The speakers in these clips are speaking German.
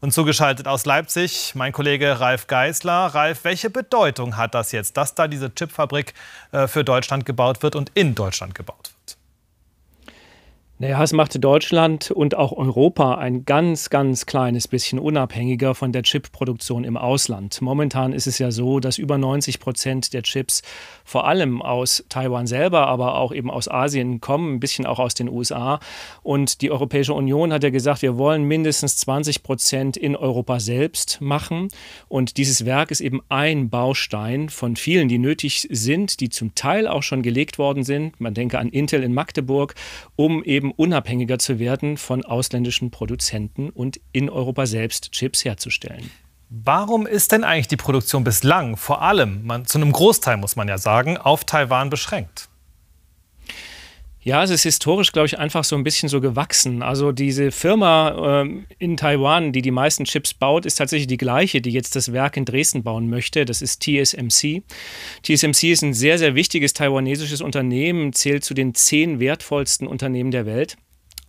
Und zugeschaltet aus Leipzig mein Kollege Ralf Geisler. Ralf, welche Bedeutung hat das jetzt, dass da diese Chipfabrik äh, für Deutschland gebaut wird und in Deutschland gebaut wird? Naja, es machte Deutschland und auch Europa ein ganz, ganz kleines bisschen unabhängiger von der Chipproduktion im Ausland. Momentan ist es ja so, dass über 90 Prozent der Chips vor allem aus Taiwan selber, aber auch eben aus Asien kommen, ein bisschen auch aus den USA. Und die Europäische Union hat ja gesagt, wir wollen mindestens 20 Prozent in Europa selbst machen. Und dieses Werk ist eben ein Baustein von vielen, die nötig sind, die zum Teil auch schon gelegt worden sind. Man denke an Intel in Magdeburg, um eben eben unabhängiger zu werden von ausländischen Produzenten und in Europa selbst Chips herzustellen. Warum ist denn eigentlich die Produktion bislang vor allem, man, zu einem Großteil muss man ja sagen, auf Taiwan beschränkt? Ja, es ist historisch, glaube ich, einfach so ein bisschen so gewachsen. Also diese Firma ähm, in Taiwan, die die meisten Chips baut, ist tatsächlich die gleiche, die jetzt das Werk in Dresden bauen möchte. Das ist TSMC. TSMC ist ein sehr, sehr wichtiges taiwanesisches Unternehmen, zählt zu den zehn wertvollsten Unternehmen der Welt.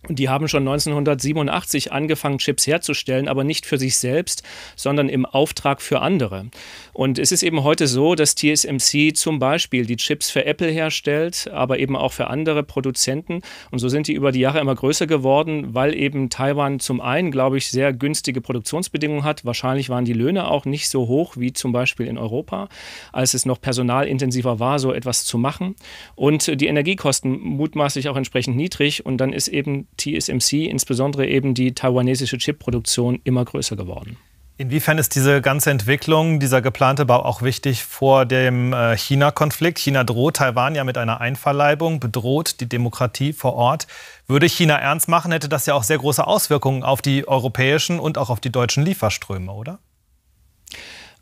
Die haben schon 1987 angefangen, Chips herzustellen, aber nicht für sich selbst, sondern im Auftrag für andere. Und es ist eben heute so, dass TSMC zum Beispiel die Chips für Apple herstellt, aber eben auch für andere Produzenten. Und so sind die über die Jahre immer größer geworden, weil eben Taiwan zum einen, glaube ich, sehr günstige Produktionsbedingungen hat. Wahrscheinlich waren die Löhne auch nicht so hoch wie zum Beispiel in Europa, als es noch personalintensiver war, so etwas zu machen. Und die Energiekosten mutmaßlich auch entsprechend niedrig. Und dann ist eben TSMC, insbesondere eben die taiwanesische Chipproduktion, immer größer geworden. Inwiefern ist diese ganze Entwicklung, dieser geplante Bau auch wichtig vor dem äh, China-Konflikt? China droht Taiwan ja mit einer Einverleibung, bedroht die Demokratie vor Ort. Würde China ernst machen, hätte das ja auch sehr große Auswirkungen auf die europäischen und auch auf die deutschen Lieferströme, oder?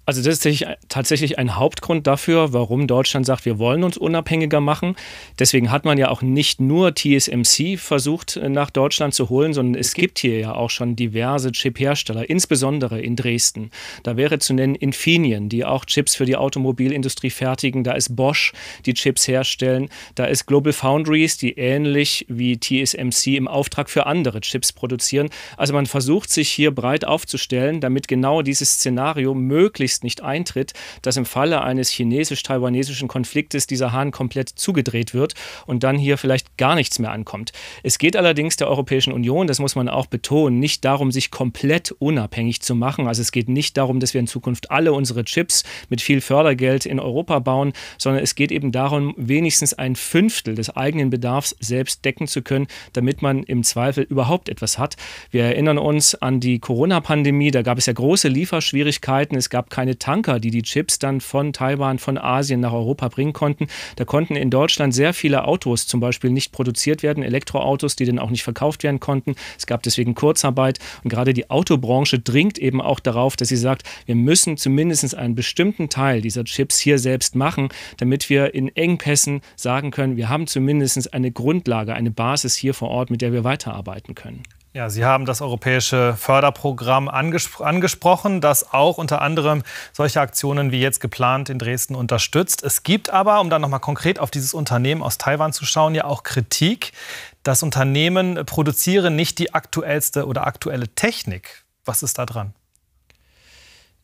Also das ist tatsächlich ein Hauptgrund dafür, warum Deutschland sagt, wir wollen uns unabhängiger machen. Deswegen hat man ja auch nicht nur TSMC versucht äh, nach Deutschland zu holen, sondern es gibt hier ja auch schon diverse Chip-Hersteller, insbesondere in Dresden. Da wäre zu nennen Infineon, die auch Chips für die Automobilindustrie fertigen. Da ist Bosch, die Chips herstellen. Da ist Global Foundries, die ähnlich wie TSMC im Auftrag für andere Chips produzieren. Also man versucht sich hier breit aufzustellen, damit genau dieses Szenario möglichst längst nicht eintritt, dass im Falle eines chinesisch-taiwanesischen Konfliktes dieser Hahn komplett zugedreht wird und dann hier vielleicht gar nichts mehr ankommt. Es geht allerdings der Europäischen Union, das muss man auch betonen, nicht darum, sich komplett unabhängig zu machen. Also es geht nicht darum, dass wir in Zukunft alle unsere Chips mit viel Fördergeld in Europa bauen, sondern es geht eben darum, wenigstens ein Fünftel des eigenen Bedarfs selbst decken zu können, damit man im Zweifel überhaupt etwas hat. Wir erinnern uns an die Corona-Pandemie, da gab es ja große Lieferschwierigkeiten, es gab keine kleine Tanker, die die Chips dann von Taiwan, von Asien nach Europa bringen konnten. Da konnten in Deutschland sehr viele Autos zum Beispiel nicht produziert werden, Elektroautos, die dann auch nicht verkauft werden konnten. Es gab deswegen Kurzarbeit und gerade die Autobranche dringt eben auch darauf, dass sie sagt, wir müssen zumindest einen bestimmten Teil dieser Chips hier selbst machen, damit wir in Engpässen sagen können, wir haben zumindest eine Grundlage, eine Basis hier vor Ort, mit der wir weiterarbeiten können. Ja, Sie haben das europäische Förderprogramm angespro angesprochen, das auch unter anderem solche Aktionen wie jetzt geplant in Dresden unterstützt. Es gibt aber, um dann nochmal konkret auf dieses Unternehmen aus Taiwan zu schauen, ja auch Kritik. Das Unternehmen produziere nicht die aktuellste oder aktuelle Technik. Was ist da dran?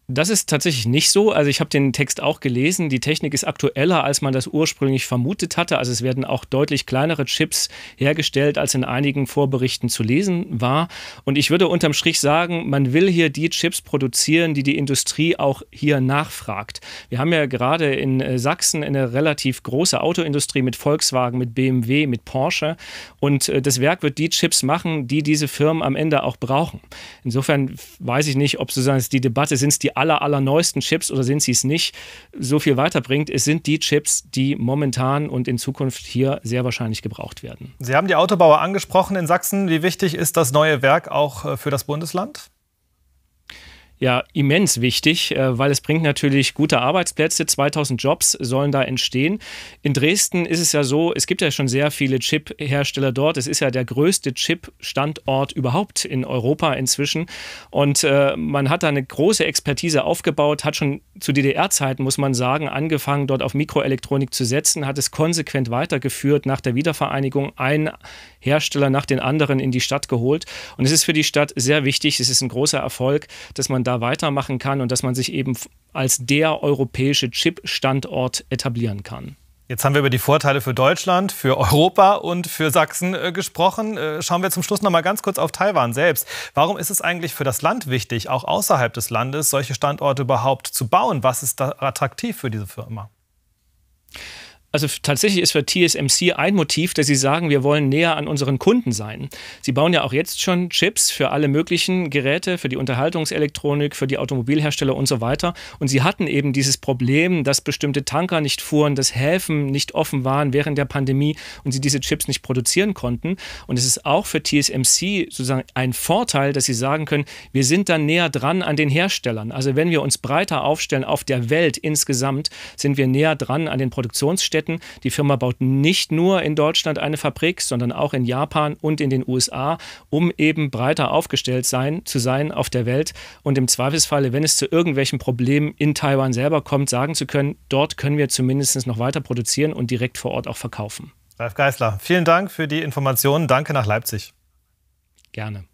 Das ist tatsächlich nicht so. Also ich habe den Text auch gelesen. Die Technik ist aktueller, als man das ursprünglich vermutet hatte. Also es werden auch deutlich kleinere Chips hergestellt, als in einigen Vorberichten zu lesen war. Und ich würde unterm Strich sagen, man will hier die Chips produzieren, die die Industrie auch hier nachfragt. Wir haben ja gerade in äh, Sachsen eine relativ große Autoindustrie mit Volkswagen, mit BMW, mit Porsche. Und äh, das Werk wird die Chips machen, die diese Firmen am Ende auch brauchen. Insofern weiß ich nicht, ob sozusagen die Debatte sind die die aller, allerneuesten Chips oder sind sie es nicht, so viel weiterbringt. Es sind die Chips, die momentan und in Zukunft hier sehr wahrscheinlich gebraucht werden. Sie haben die Autobauer angesprochen in Sachsen. Wie wichtig ist das neue Werk auch äh, für das Bundesland? ja immens wichtig, äh, weil es bringt natürlich gute Arbeitsplätze. 2000 Jobs sollen da entstehen. In Dresden ist es ja so, es gibt ja schon sehr viele Chip-Hersteller dort. Es ist ja der größte Chip-Standort überhaupt in Europa inzwischen. Und äh, man hat da eine große Expertise aufgebaut, hat schon zu DDR-Zeiten, muss man sagen, angefangen, dort auf Mikroelektronik zu setzen, hat es konsequent weitergeführt nach der Wiedervereinigung. Ein Hersteller nach den anderen in die Stadt geholt. Und es ist für die Stadt sehr wichtig, es ist ein großer Erfolg, dass man da weitermachen kann und dass man sich eben als der europäische Chip-Standort etablieren kann. Jetzt haben wir über die Vorteile für Deutschland, für Europa und für Sachsen äh, gesprochen. Äh, schauen wir zum Schluss noch mal ganz kurz auf Taiwan selbst. Warum ist es eigentlich für das Land wichtig, auch außerhalb des Landes solche Standorte überhaupt zu bauen? Was ist da attraktiv für diese Firma? Also tatsächlich ist für TSMC ein Motiv, dass sie sagen, wir wollen näher an unseren Kunden sein. Sie bauen ja auch jetzt schon Chips für alle möglichen Geräte, für die Unterhaltungselektronik, für die Automobilhersteller und so weiter. Und sie hatten eben dieses Problem, dass bestimmte Tanker nicht fuhren, dass Häfen nicht offen waren während der Pandemie und sie diese Chips nicht produzieren konnten. Und es ist auch für TSMC sozusagen ein Vorteil, dass sie sagen können, wir sind dann näher dran an den Herstellern. Also wenn wir uns breiter aufstellen auf der Welt insgesamt, sind wir näher dran an den Produktionsstätten arbeiten. Die Firma baut nicht nur in Deutschland eine Fabrik, sondern auch in Japan und in den USA, um eben breiter aufgestellt sein, zu sein auf der Welt und im Zweifelsfalle, wenn es zu irgendwelchen Problemen in Taiwan selber kommt, sagen zu können, dort können wir zumindest noch weiter produzieren und direkt vor Ort auch verkaufen. Ralf Geißler, vielen Dank für die Informationen. Danke nach Leipzig. Gerne.